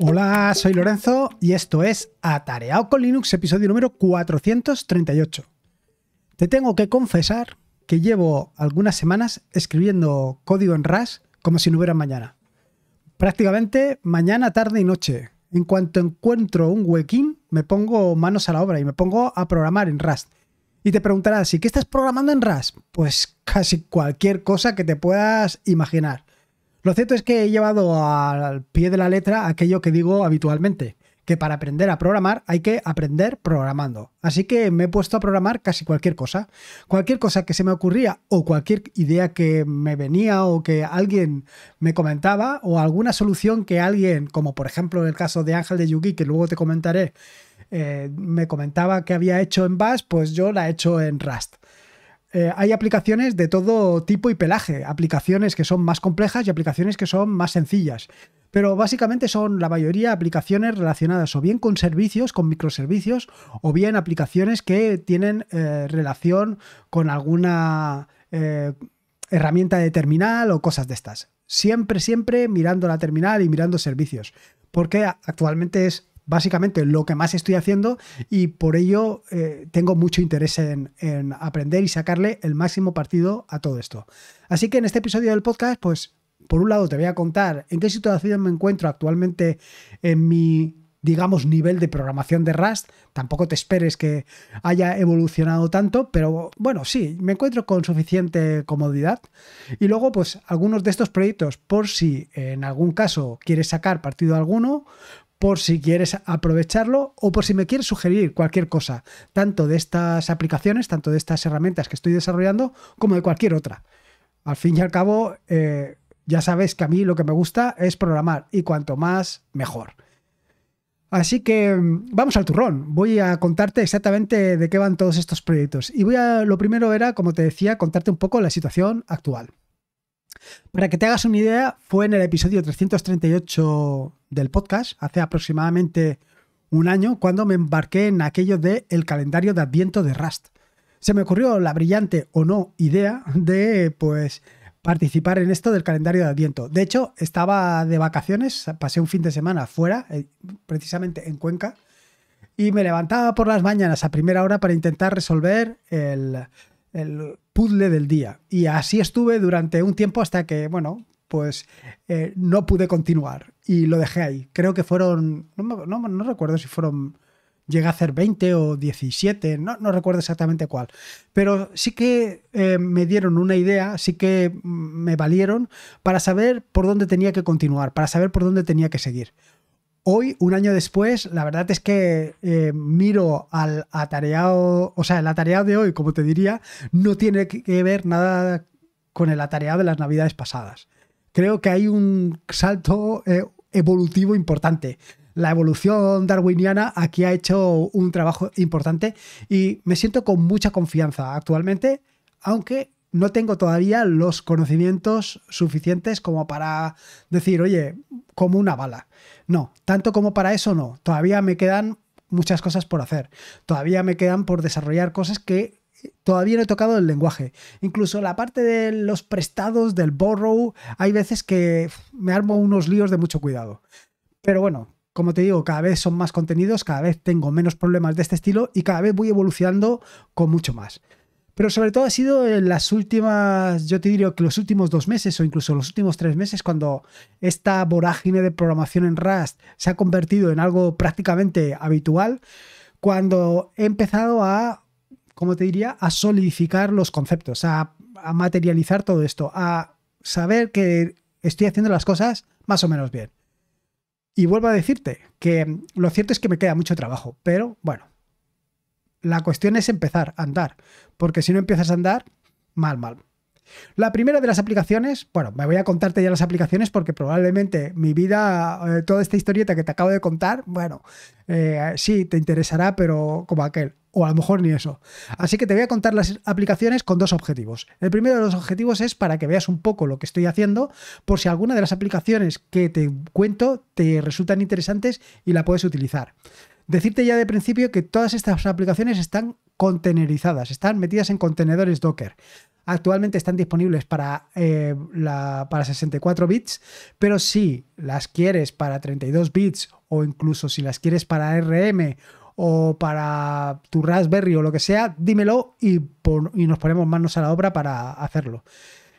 Hola, soy Lorenzo y esto es Atareado con Linux, episodio número 438. Te tengo que confesar que llevo algunas semanas escribiendo código en RAS como si no hubiera mañana. Prácticamente mañana, tarde y noche. En cuanto encuentro un huequín, me pongo manos a la obra y me pongo a programar en RAS. Y te preguntarás, ¿y qué estás programando en RAS? Pues casi cualquier cosa que te puedas imaginar. Lo cierto es que he llevado al pie de la letra aquello que digo habitualmente, que para aprender a programar hay que aprender programando. Así que me he puesto a programar casi cualquier cosa. Cualquier cosa que se me ocurría o cualquier idea que me venía o que alguien me comentaba o alguna solución que alguien, como por ejemplo el caso de Ángel de Yugi, que luego te comentaré, eh, me comentaba que había hecho en Bash, pues yo la he hecho en Rust. Eh, hay aplicaciones de todo tipo y pelaje, aplicaciones que son más complejas y aplicaciones que son más sencillas. Pero básicamente son la mayoría aplicaciones relacionadas o bien con servicios, con microservicios, o bien aplicaciones que tienen eh, relación con alguna eh, herramienta de terminal o cosas de estas. Siempre, siempre mirando la terminal y mirando servicios, porque actualmente es básicamente lo que más estoy haciendo y por ello eh, tengo mucho interés en, en, aprender y sacarle el máximo partido a todo esto. Así que en este episodio del podcast, pues por un lado te voy a contar en qué situación me encuentro actualmente en mi digamos nivel de programación de Rust, tampoco te esperes que haya evolucionado tanto, pero bueno, sí, me encuentro con suficiente comodidad. Y luego, pues algunos de estos proyectos, por si en algún caso quieres sacar partido alguno, por si quieres aprovecharlo o por si me quieres sugerir cualquier cosa, tanto de estas aplicaciones, tanto de estas herramientas que estoy desarrollando, como de cualquier otra. Al fin y al cabo, eh, ya sabes que a mí lo que me gusta es programar y cuanto más, mejor. Así que mm, vamos al turrón. Voy a contarte exactamente de qué van todos estos proyectos. Y voy a, lo primero era, como te decía, contarte un poco la situación actual. Para que te hagas una idea, fue en el episodio 338 del podcast, hace aproximadamente un año, cuando me embarqué en aquello de el calendario de Adviento de Rust. Se me ocurrió la brillante o no idea de pues participar en esto del calendario de Adviento. De hecho, estaba de vacaciones, pasé un fin de semana fuera, eh, precisamente en Cuenca, y me levantaba por las mañanas a primera hora para intentar resolver el puzzle del día. Y así estuve durante un tiempo hasta que, bueno, pues eh, no pude continuar y lo dejé ahí. Creo que fueron, no, recuerdo si fueron, llegué a hacer 20 o 17, no, no recuerdo exactamente cuál, pero sí que eh, me dieron una idea, sí que me valieron para saber por dónde tenía que continuar, para saber por dónde tenía que seguir. Hoy, un año después, la verdad es que eh, miro al atareado, o sea, el atareado de hoy, como te diría, no tiene que ver nada con el atareado de las navidades pasadas. Creo que hay un salto eh, evolutivo importante. La evolución darwiniana aquí ha hecho un trabajo importante y me siento con mucha confianza actualmente, aunque no tengo todavía los conocimientos suficientes como para decir, oye, como una bala. No, tanto como para eso no. Todavía me quedan muchas cosas por hacer. Todavía me quedan por desarrollar cosas que eh, todavía no he tocado el lenguaje. Incluso la parte de los prestados, del borrow, hay veces que me armo unos líos de mucho cuidado. Pero bueno, como te digo, cada vez son más contenidos, cada vez tengo menos problemas de este estilo y cada vez voy evolucionando con mucho más. Pero sobre todo ha sido en las últimas, yo te diría que los últimos dos meses o incluso los últimos tres meses cuando esta vorágine de programación en Rust se ha convertido en algo prácticamente habitual, cuando he empezado a, como te diría, a solidificar los conceptos, a, a materializar todo esto, a saber que estoy haciendo las cosas más o menos bien. Y vuelvo a decirte que lo cierto es que me queda mucho trabajo, pero bueno, la cuestión es empezar a andar, porque si no empiezas a andar, mal, mal. La primera de las aplicaciones, bueno, me voy a contarte ya las aplicaciones porque probablemente mi vida, eh, toda esta historieta que te acabo de contar, bueno, eh, sí, te interesará, pero como aquel, o a lo mejor ni eso. Así que te voy a contar las aplicaciones con dos objetivos. El primero de los objetivos es para que veas un poco lo que estoy haciendo, por si alguna de las aplicaciones que te cuento te resultan interesantes y la puedes utilizar. Decirte ya de principio que todas estas aplicaciones están contenerizadas, están metidas en contenedores Docker. Actualmente están disponibles para, eh, la, para 64 bits, pero si las quieres para 32 bits o incluso si las quieres para RM o para tu Raspberry o lo que sea, dímelo y, y nos ponemos manos a la obra para hacerlo.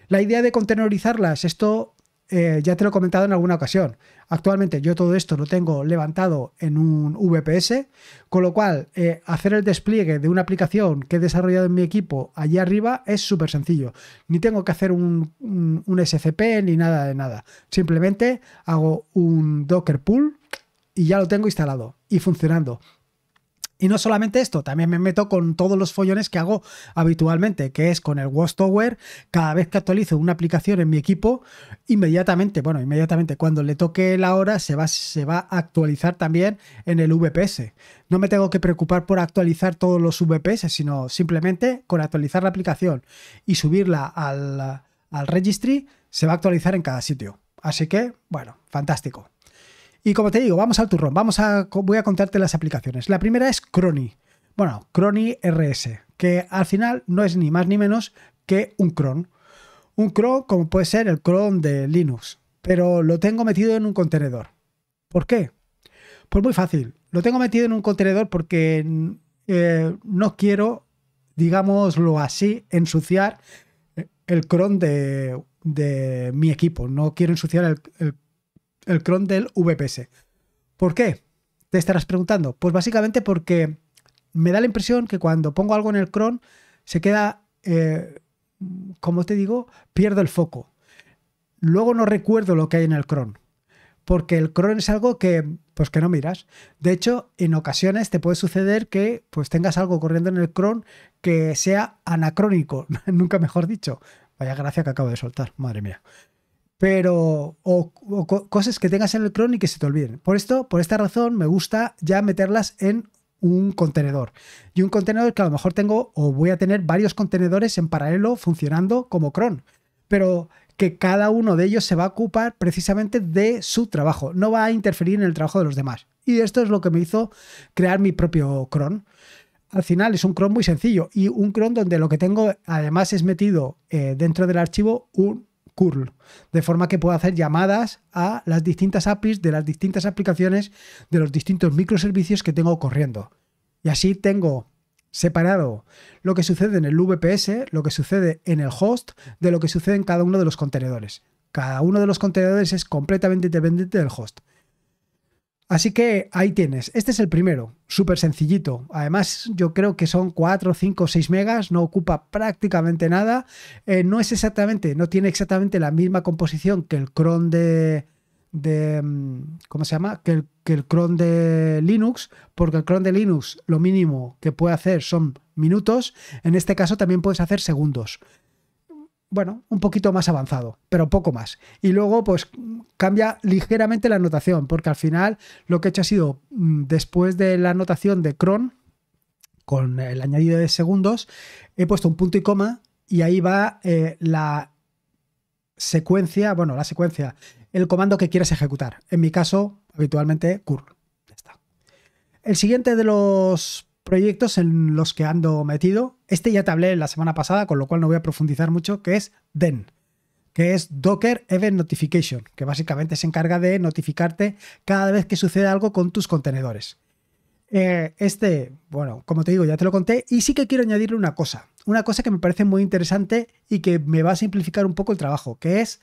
La idea de contenerizarlas, esto eh, ya te lo he comentado en alguna ocasión. Actualmente yo todo esto lo tengo levantado en un VPS, con lo cual eh, hacer el despliegue de una aplicación que he desarrollado en mi equipo allí arriba es súper sencillo. Ni tengo que hacer un, un, SCP ni nada de nada. Simplemente hago un Docker Pool y ya lo tengo instalado y funcionando. Y no solamente esto, también me meto con todos los follones que hago habitualmente, que es con el Watchtower. Cada vez que actualizo una aplicación en mi equipo, inmediatamente, bueno, inmediatamente cuando le toque la hora, se va, se va a actualizar también en el VPS. No me tengo que preocupar por actualizar todos los VPS, sino simplemente con actualizar la aplicación y subirla al registry, se va a actualizar en cada sitio. Así que, bueno, fantástico. Y como te digo, vamos al turrón, vamos a, voy a contarte las aplicaciones. La primera es Crony. Bueno, Crony RS, que al final no es ni más ni menos que un cron. Un cron como puede ser el cron de Linux, pero lo tengo metido en un contenedor. ¿Por qué? Pues muy fácil. Lo tengo metido en un contenedor porque eh, no quiero, digámoslo así, ensuciar el cron de, mi equipo. No quiero ensuciar el el cron del VPS. ¿Por qué? Te estarás preguntando. Pues básicamente porque me da la impresión que cuando pongo algo en el cron se queda, eh, como te digo, pierdo el foco. Luego no recuerdo lo que hay en el cron, porque el cron es algo que, pues que no miras. De hecho, en ocasiones te puede suceder que pues tengas algo corriendo en el cron que sea anacrónico, nunca mejor dicho. Vaya gracia que acabo de soltar, madre mía pero o, cosas que tengas en el cron y que se te olviden. Por esto, por esta razón, me gusta ya meterlas en un contenedor. Y un contenedor que a lo mejor tengo o voy a tener varios contenedores en paralelo funcionando como cron, pero que cada uno de ellos se va a ocupar precisamente de su trabajo, no va a interferir en el trabajo de los demás. Y esto es lo que me hizo crear mi propio cron al final es un cron muy sencillo y un cron donde lo que tengo además es metido eh, dentro del archivo un curl, de forma que pueda hacer llamadas a las distintas APIs de las distintas aplicaciones de los distintos microservicios que tengo corriendo. Y así tengo separado lo que sucede en el VPS, lo que sucede en el host, de lo que sucede en cada uno de los contenedores. Cada uno de los contenedores es completamente independiente del host. Así que ahí tienes. Este es el primero, súper sencillito. Además, yo creo que son 4, 5, 6 megas, no ocupa prácticamente nada. Eh, no es exactamente, no tiene exactamente la misma composición que el cron de. Mm, ¿Cómo se llama? que el cron de Linux, porque el cron de Linux lo mínimo que puede hacer son minutos. En este caso también puedes hacer segundos bueno, un poquito más avanzado, pero poco más. Y luego, pues cambia ligeramente la anotación, porque al final lo que he hecho ha sido, mm, después de la anotación de cron, con el añadido de segundos, he puesto un punto y coma y ahí va eh, la secuencia, bueno, la secuencia, el comando que quieres ejecutar. En mi caso, habitualmente curl. está. El siguiente de los proyectos en los que ando metido. Este ya te hablé la semana pasada, con lo cual no voy a profundizar mucho, que es DEN, que es Docker Event Notification, que básicamente se encarga de notificarte cada vez que sucede algo con tus contenedores. Eh, este, bueno, como te digo, ya te lo conté, y sí que quiero añadirle una cosa, una cosa que me parece muy interesante y que me va a simplificar un poco el trabajo, que es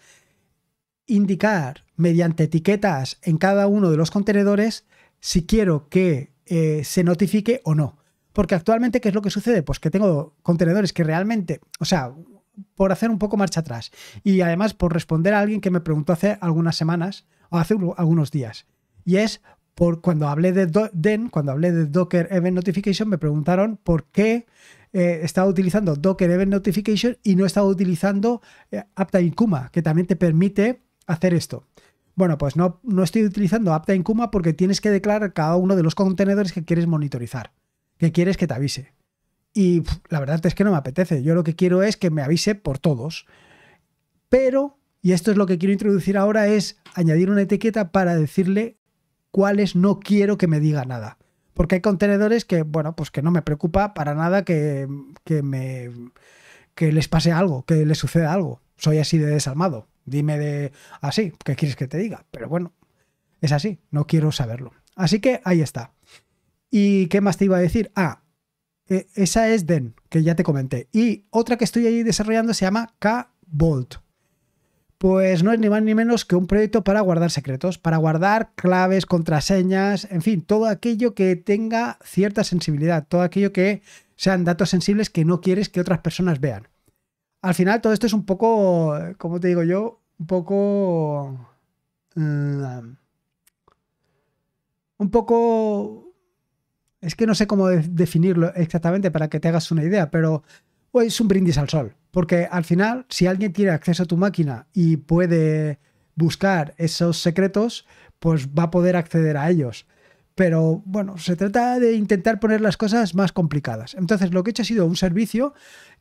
indicar mediante etiquetas en cada uno de los contenedores si quiero que eh, se notifique o no. Porque actualmente, ¿qué es lo que sucede? Pues que tengo contenedores que realmente, o sea, por hacer un poco marcha atrás y además por responder a alguien que me preguntó hace algunas semanas o hace algunos días. Y es por cuando hablé de DEN, cuando hablé de Docker Event Notification, me preguntaron por qué eh, estaba utilizando Docker Event Notification y no estaba utilizando eh, apta Uptime Kuma, que también te permite hacer esto. Bueno, pues no, no estoy utilizando apta Kuma porque tienes que declarar cada uno de los contenedores que quieres monitorizar, que quieres que te avise. Y la verdad es que no me apetece. Yo lo que quiero es que me avise por todos. Pero, y esto es lo que quiero introducir ahora, es añadir una etiqueta para decirle cuáles no quiero que me diga nada. Porque hay contenedores que, bueno, pues que no me preocupa para nada que, que me que les pase algo, que les suceda algo. Soy así de desalmado. Dime de así, ah, ¿qué quieres que te diga? Pero bueno, es así, no quiero saberlo. Así que ahí está. ¿Y qué más te iba a decir? Ah, e, esa es Den, que ya te comenté. Y otra que estoy ahí desarrollando se llama K-Bolt. Pues no es ni más ni menos que un proyecto para guardar secretos, para guardar claves, contraseñas, en fin, todo aquello que tenga cierta sensibilidad, todo aquello que sean datos sensibles que no quieres que otras personas vean. Al final todo esto es un poco, como te digo yo, un poco... Mm, un poco... Es que no sé cómo definirlo exactamente para que te hagas una idea, pero es un brindis al sol. Porque al final, si alguien tiene acceso a tu máquina y puede buscar esos secretos, pues va a poder acceder a ellos. Pero bueno, se trata de intentar poner las cosas más complicadas. Entonces, lo que he hecho ha sido un servicio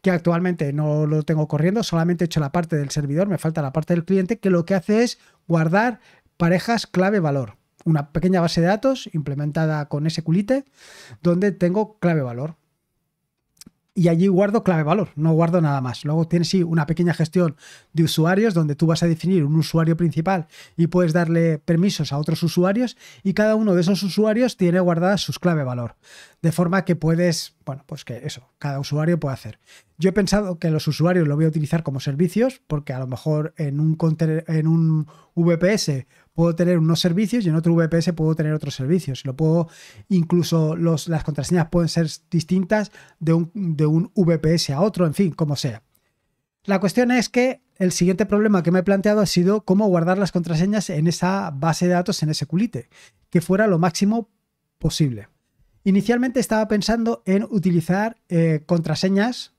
que actualmente no lo tengo corriendo, solamente he hecho la parte del servidor, me falta la parte del cliente, que lo que hace es guardar parejas clave-valor. Una pequeña base de datos implementada con ese culite, donde tengo clave-valor y allí guardo clave valor, no guardo nada más. Luego tienes sí, una pequeña gestión de usuarios donde tú vas a definir un usuario principal y puedes darle permisos a otros usuarios y cada uno de esos usuarios tiene guardadas sus clave valor. De forma que puedes, bueno, pues que eso, cada usuario puede hacer. Yo he pensado que los usuarios lo voy a utilizar como servicios, porque a lo mejor en un, VPS puedo tener unos servicios y en otro VPS puedo tener otros servicios. Lo puedo, incluso las contraseñas pueden ser distintas de un, VPS a otro, en fin, como sea. La cuestión es que el siguiente problema que me he planteado ha sido cómo guardar las contraseñas en esa base de datos, en ese culite, que fuera lo máximo posible. Inicialmente estaba pensando en utilizar eh, contraseñas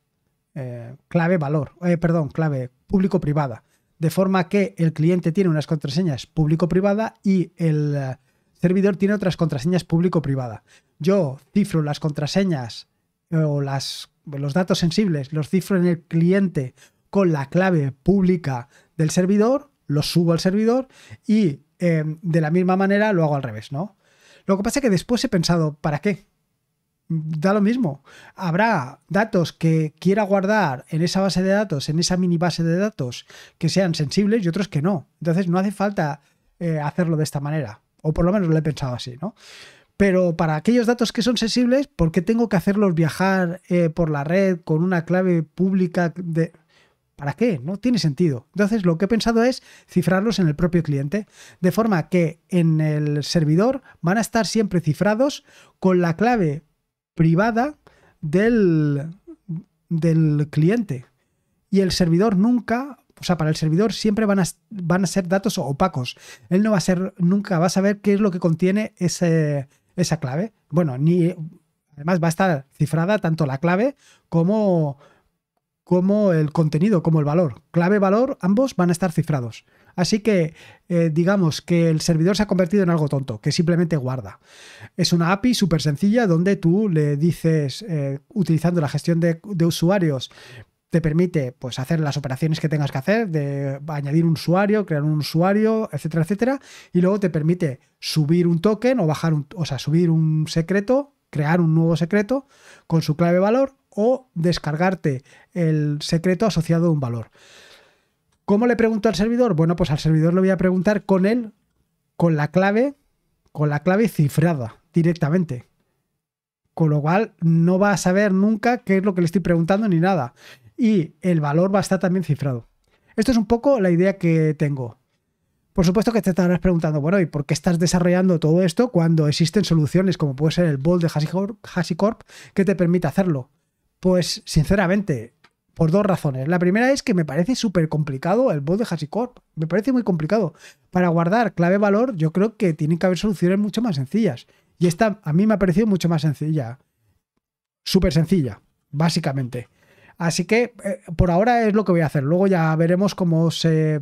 eh, clave valor, eh, perdón, clave público-privada. De forma que el cliente tiene unas contraseñas público-privada y el eh, servidor tiene otras contraseñas público-privada. Yo cifro las contraseñas o las, los datos sensibles, los cifro en el cliente con la clave pública del servidor, los subo al servidor y de la misma manera lo hago al revés, ¿no? Lo que pasa es que después he pensado, ¿para qué? da lo mismo. Habrá datos que quiera guardar en esa base de datos, en esa mini base de datos, que sean sensibles y otros que no. Entonces no hace falta eh, hacerlo de esta manera. O por lo menos lo he pensado así, ¿no? Pero para aquellos datos que son sensibles, ¿por qué tengo que hacerlos viajar eh, por la red con una clave pública de... ¿Para qué? No tiene sentido. Entonces lo que he pensado es cifrarlos en el propio cliente, de forma que en el servidor van a estar siempre cifrados con la clave privada del, del cliente. Y el servidor nunca, o sea, para el servidor siempre van a, van a ser datos opacos. Él no va a ser, nunca va a saber qué es lo que contiene ese, esa clave. Bueno, ni además va a estar cifrada tanto la clave como, como el contenido, como el valor. Clave, valor, ambos van a estar cifrados. Así que eh, digamos que el servidor se ha convertido en algo tonto, que simplemente guarda. Es una API súper sencilla donde tú le dices, eh, utilizando la gestión de, usuarios, te permite pues, hacer las operaciones que tengas que hacer, de añadir un usuario, crear un usuario, etcétera, etcétera. Y luego te permite subir un token o bajar un, o sea, subir un secreto, crear un nuevo secreto con su clave valor o descargarte el secreto asociado a un valor. ¿Cómo le pregunto al servidor? Bueno, pues al servidor le voy a preguntar con él, con la clave, con la clave cifrada directamente. Con lo cual no va a saber nunca qué es lo que le estoy preguntando ni nada. Y el valor va a estar también cifrado. Esto es un poco la idea que tengo. Por supuesto que te estarás preguntando, bueno, ¿y por qué estás desarrollando todo esto cuando existen soluciones como puede ser el Bolt de HashiCorp que te permite hacerlo? Pues sinceramente, por dos razones. La primera es que me parece súper complicado el bot de HashiCorp. Me parece muy complicado. Para guardar clave valor, yo creo que tienen que haber soluciones mucho más sencillas. Y esta a mí me ha parecido mucho más sencilla. Súper sencilla, básicamente. Así que eh, por ahora es lo que voy a hacer. Luego ya veremos cómo se,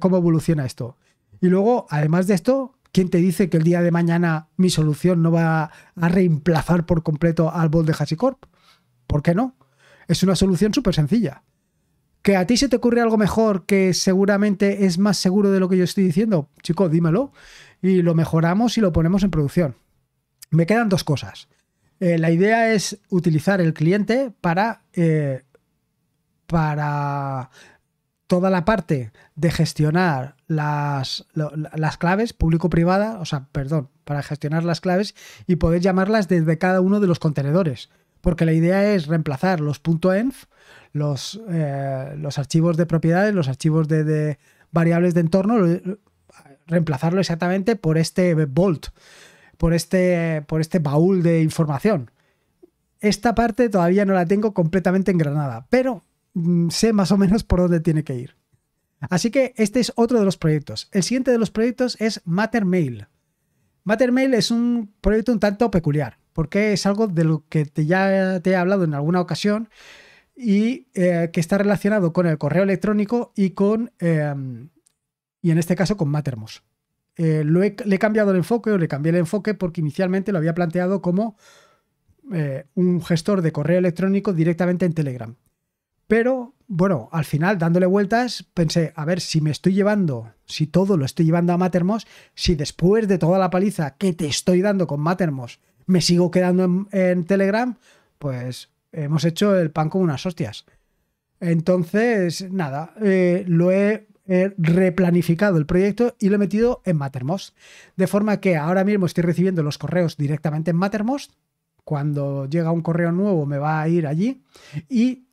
cómo evoluciona esto. Y luego, además de esto, ¿quién te dice que el día de mañana mi solución no va a reemplazar por completo al bot de HashiCorp? ¿Por qué no? Es una solución súper sencilla. ¿Que a ti se te ocurre algo mejor que seguramente es más seguro de lo que yo estoy diciendo? Chico, dímelo. Y lo mejoramos y lo ponemos en producción. Me quedan dos cosas. Eh, la idea es utilizar el cliente para, eh, para toda la parte de gestionar las, las claves público-privada, o sea, perdón, para gestionar las claves y poder llamarlas desde cada uno de los contenedores porque la idea es reemplazar los .env, los, eh, los archivos de propiedades, los archivos de, variables de entorno, reemplazarlo exactamente por este Vault, por este, por este baúl de información. Esta parte todavía no la tengo completamente engranada, pero mm, sé más o menos por dónde tiene que ir. Así que este es otro de los proyectos. El siguiente de los proyectos es Mattermail. Mattermail es un proyecto un tanto peculiar porque es algo de lo que ya te he hablado en alguna ocasión y eh, que está relacionado con el correo electrónico y con, em, y en este caso con Mattermost. Eh, he, le he cambiado el enfoque o le cambié el enfoque porque inicialmente lo había planteado como eh, un gestor de correo electrónico directamente en Telegram. Pero bueno, al final dándole vueltas pensé, a ver, si me estoy llevando, si todo lo estoy llevando a Mattermost, si después de toda la paliza que te estoy dando con Mattermost, me sigo quedando en, Telegram, pues hemos hecho el pan con unas hostias. Entonces, nada, eh, lo he, he, replanificado el proyecto y lo he metido en Mattermost. De forma que ahora mismo estoy recibiendo los correos directamente en Mattermost. Cuando llega un correo nuevo me va a ir allí. Y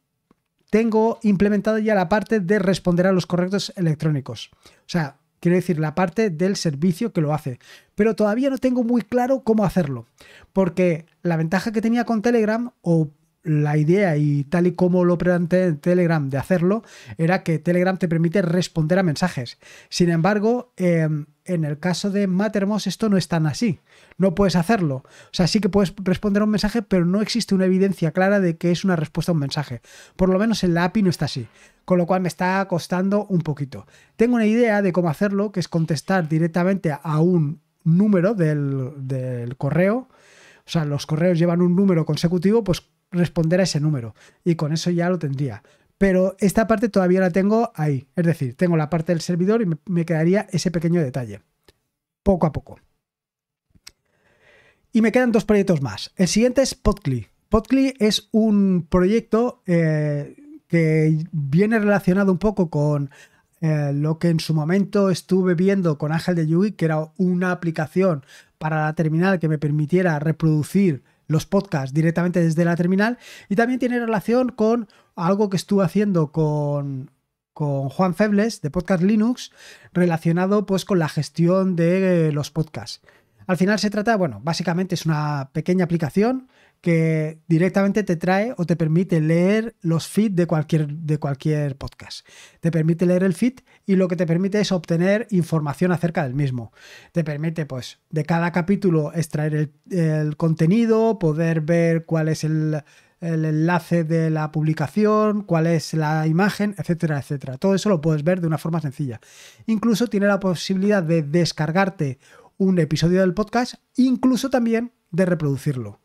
tengo implementada ya la parte de responder a los correos electrónicos. O sea, Quiero decir la parte del servicio que lo hace. Pero todavía no tengo muy claro cómo hacerlo, porque la ventaja que tenía con Telegram, o la idea y tal y como lo planteé en Telegram de hacerlo era que Telegram te permite responder a mensajes. Sin embargo, em, en el caso de Mattermost esto no es tan así. No puedes hacerlo. O sea, sí que puedes responder a un mensaje, pero no existe una evidencia clara de que es una respuesta a un mensaje. Por lo menos en la API no está así. Con lo cual me está costando un poquito. Tengo una idea de cómo hacerlo, que es contestar directamente a un número del, del correo o sea, los correos llevan un número consecutivo, pues responder a ese número. Y con eso ya lo tendría. Pero esta parte todavía la tengo ahí. Es decir, tengo la parte del servidor y me quedaría ese pequeño detalle. Poco a poco. Y me quedan dos proyectos más. El siguiente es Podcli. Podcli es un proyecto eh, que viene relacionado un poco con eh, lo que en su momento estuve viendo con Ángel de Yui, que era una aplicación para la terminal que me permitiera reproducir los podcasts directamente desde la terminal y también tiene relación con algo que estuve haciendo con, con Juan Febles de Podcast Linux relacionado pues con la gestión de eh, los podcasts. Al final se trata, bueno, básicamente es una pequeña aplicación que directamente te trae o te permite leer los feeds de cualquier, de cualquier podcast. Te permite leer el feed y lo que te permite es obtener información acerca del mismo. Te permite, pues, de cada capítulo extraer el, contenido, poder ver cuál es el, el enlace de la publicación, cuál es la imagen, etcétera, etcétera. Todo eso lo puedes ver de una forma sencilla. Incluso tiene la posibilidad de descargarte un episodio del podcast, incluso también de reproducirlo.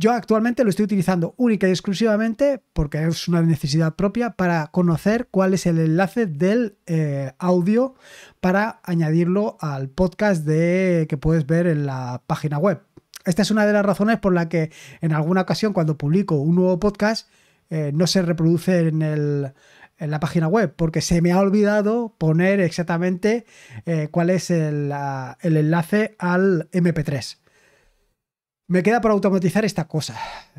Yo actualmente lo estoy utilizando única y exclusivamente porque es una necesidad propia para conocer cuál es el enlace del eh, audio para añadirlo al podcast de, que puedes ver en la página web. Esta es una de las razones por la que en alguna ocasión cuando publico un nuevo podcast eh, no se reproduce en, la página web, porque se me ha olvidado poner exactamente eh, cuál es el enlace al MP3 me queda por automatizar esta cosa.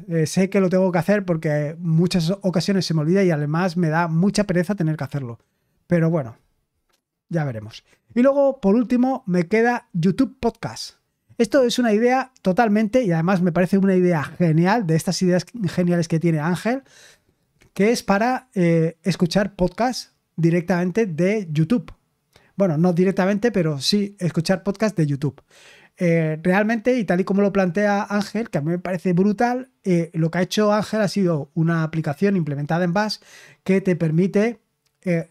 Eh, sé que lo tengo que hacer porque muchas ocasiones se me olvida y además me da mucha pereza tener que hacerlo. Pero bueno, ya veremos. Y luego, por último, me queda YouTube Podcast. Esto es una idea totalmente, y además me parece una idea genial, de estas ideas geniales que tiene Ángel, que es para eh, escuchar podcast directamente de YouTube. Bueno, no directamente, pero sí escuchar podcast de YouTube. Eh, realmente, y tal y como lo plantea Ángel, que a mí me parece brutal, eh, lo que ha hecho Ángel ha sido una aplicación implementada en Bash que te permite eh,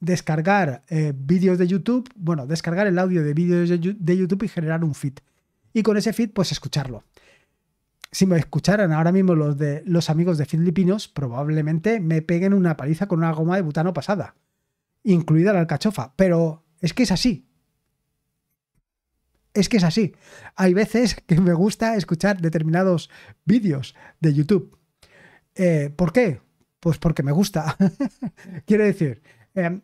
descargar vídeos de YouTube, bueno, descargar el audio de vídeos de YouTube y generar un feed. Y con ese feed, pues escucharlo. Si me escucharan ahora mismo los, de, los amigos de Filipinos, probablemente me peguen una paliza con una goma de butano pasada, incluida la alcachofa. Pero es que es así, es que es así. Hay veces que me gusta escuchar determinados vídeos de YouTube. Eh, ¿Por qué? Pues porque me gusta. Quiero decir, em,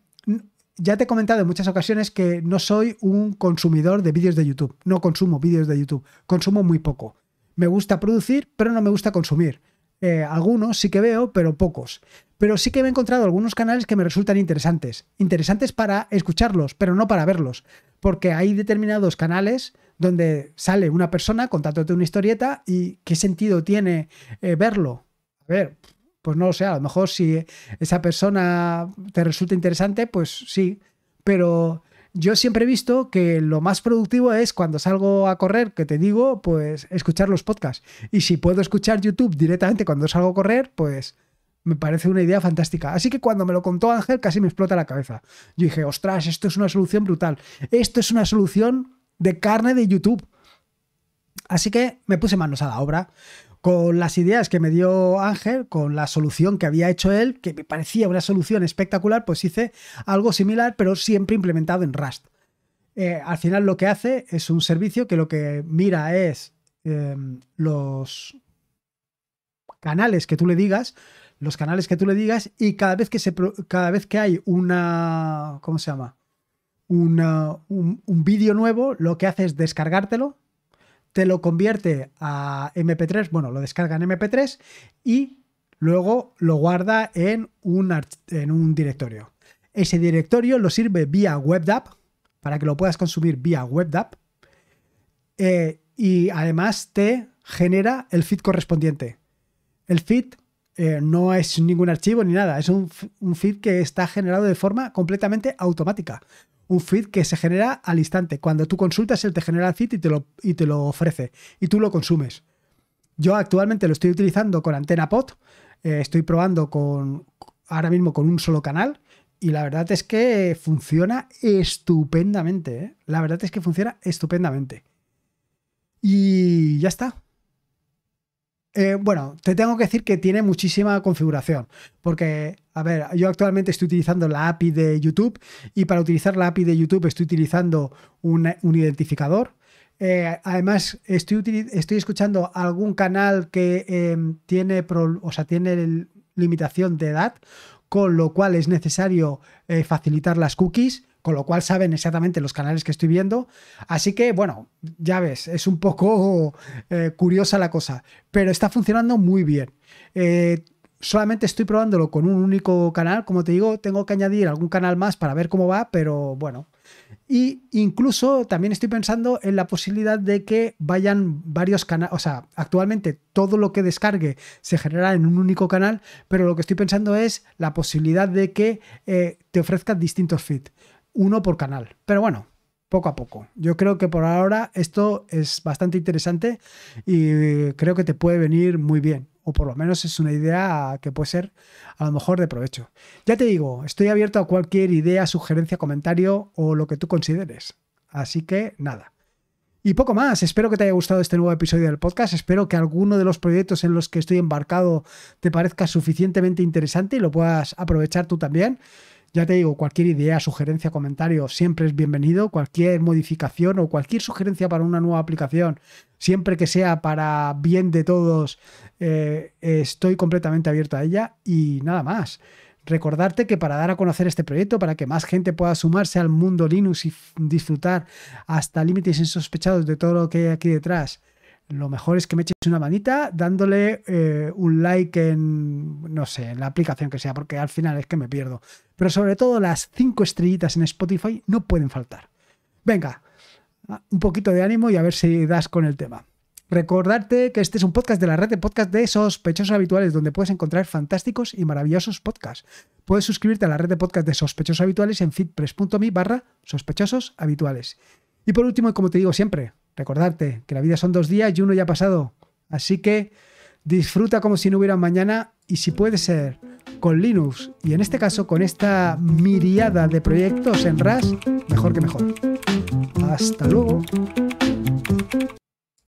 ya te he comentado en muchas ocasiones que no soy un consumidor de vídeos de YouTube. No consumo vídeos de YouTube. Consumo muy poco. Me gusta producir, pero no me gusta consumir. Eh, algunos sí que veo, pero pocos pero sí que me he encontrado algunos canales que me resultan interesantes. Interesantes para escucharlos, pero no para verlos. Porque hay determinados canales donde sale una persona contándote una historieta y qué sentido tiene eh, verlo. A ver, pues no lo sé, a lo mejor si esa persona te resulta interesante, pues sí. Pero yo siempre he visto que lo más productivo es cuando salgo a correr, que te digo, pues escuchar los podcasts. Y si puedo escuchar YouTube directamente cuando salgo a correr, pues me parece una idea fantástica. Así que cuando me lo contó Ángel casi me explota la cabeza. Yo dije, ostras, esto es una solución brutal. Esto es una solución de carne de YouTube. Así que me puse manos a la obra con las ideas que me dio Ángel, con la solución que había hecho él, que me parecía una solución espectacular, pues hice algo similar, pero siempre implementado en Rust. Eh, al final lo que hace es un servicio que lo que mira es em, los canales que tú le digas, los canales que tú le digas y cada vez que, se, cada vez que hay una, ¿cómo se llama? un, un vídeo nuevo, lo que hace es descargártelo, te lo convierte a MP3, bueno, lo descarga en MP3 y luego lo guarda en un, en un directorio. Ese directorio lo sirve vía webdap para que lo puedas consumir vía webdap eh, y además te genera el feed correspondiente. El feed eh, no es ningún archivo ni nada, es un, feed que está generado de forma completamente automática. Un feed que se genera al instante. Cuando tú consultas, él te genera el feed y te lo, y te lo ofrece. Y tú lo consumes. Yo actualmente lo estoy utilizando con Antena Pod. Eh, estoy probando con ahora mismo con un solo canal. Y la verdad es que funciona estupendamente. ¿eh? La verdad es que funciona estupendamente. Y ya está. Eh, bueno, te tengo que decir que tiene muchísima configuración, porque, a ver, yo actualmente estoy utilizando la API de YouTube y para utilizar la API de YouTube estoy utilizando un, identificador. Eh, además, estoy, escuchando algún canal que em, tiene, o sea, tiene limitación de edad, con lo cual es necesario eh, facilitar las cookies con lo cual saben exactamente los canales que estoy viendo. Así que, bueno, ya ves, es un poco eh, curiosa la cosa, pero está funcionando muy bien. Eh, solamente estoy probándolo con un único canal, como te digo, tengo que añadir algún canal más para ver cómo va, pero bueno. Y incluso también estoy pensando en la posibilidad de que vayan varios canales, o sea, actualmente todo lo que descargue se genera en un único canal, pero lo que estoy pensando es la posibilidad de que eh, te ofrezca distintos feeds uno por canal. Pero bueno, poco a poco. Yo creo que por ahora esto es bastante interesante y creo que te puede venir muy bien. O por lo menos es una idea que puede ser a lo mejor de provecho. Ya te digo, estoy abierto a cualquier idea, sugerencia, comentario o lo que tú consideres. Así que nada. Y poco más, espero que te haya gustado este nuevo episodio del podcast, espero que alguno de los proyectos en los que estoy embarcado te parezca suficientemente interesante y lo puedas aprovechar tú también. Ya te digo, cualquier idea, sugerencia, comentario, siempre es bienvenido. Cualquier modificación o cualquier sugerencia para una nueva aplicación, siempre que sea para bien de todos, eh, estoy completamente abierto a ella y nada más. Recordarte que para dar a conocer este proyecto, para que más gente pueda sumarse al mundo Linux y disfrutar hasta límites insospechados de todo lo que hay aquí detrás, lo mejor es que me eches una manita dándole eh, un like en, no sé, en la aplicación que sea, porque al final es que me pierdo. Pero sobre todo las cinco estrellitas en Spotify no pueden faltar. Venga, ah, un poquito de ánimo y a ver si das con el tema. Recordarte que este es un podcast de la red de podcast de sospechosos habituales, donde puedes encontrar fantásticos y maravillosos podcasts. Puedes suscribirte a la red de podcast de sospechosos habituales en fitpress.me barra sospechosos habituales. Y por último, como te digo siempre, recordarte que la vida son dos días y uno ya ha pasado. Así que disfruta como si no hubiera mañana y si puede ser con Linux y en este caso con esta miriada de proyectos en RAS, mejor que mejor. Hasta luego.